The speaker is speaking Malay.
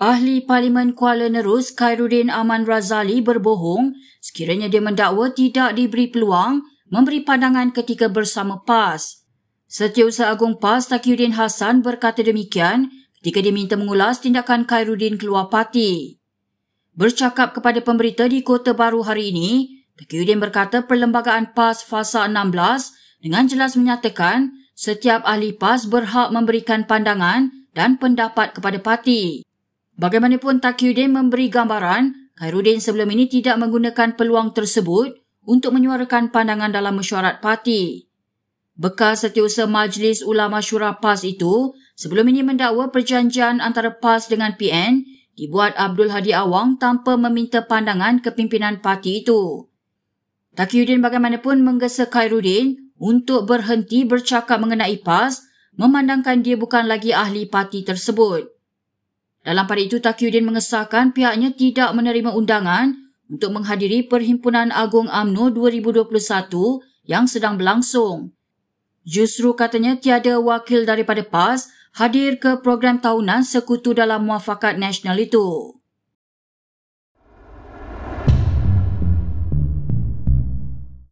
Ahli Parlimen Kuala Nerus Khairuddin Aman Razali berbohong sekiranya dia mendakwa tidak diberi peluang memberi pandangan ketika bersama PAS. Setiausaha Agung PAS Takiuddin Hassan berkata demikian ketika diminta mengulas tindakan Khairuddin keluar parti. Bercakap kepada pemberita di Kota Baru hari ini, Takiuddin berkata perlembagaan PAS Fasa 16 dengan jelas menyatakan setiap ahli PAS berhak memberikan pandangan dan pendapat kepada parti. Bagaimanapun Takiuddin memberi gambaran, Khairuddin sebelum ini tidak menggunakan peluang tersebut untuk menyuarakan pandangan dalam mesyuarat parti. Bekas setiausaha Majlis Ulama Syura PAS itu sebelum ini mendakwa perjanjian antara PAS dengan PN dibuat Abdul Hadi Awang tanpa meminta pandangan kepimpinan parti itu. Takiuddin bagaimanapun menggesa Khairuddin untuk berhenti bercakap mengenai PAS memandangkan dia bukan lagi ahli parti tersebut. Dalam pada itu, Takiuddin mengesahkan pihaknya tidak menerima undangan untuk menghadiri Perhimpunan Agung AMNO 2021 yang sedang berlangsung. Justru katanya tiada wakil daripada PAS hadir ke program tahunan sekutu dalam muafakat nasional itu.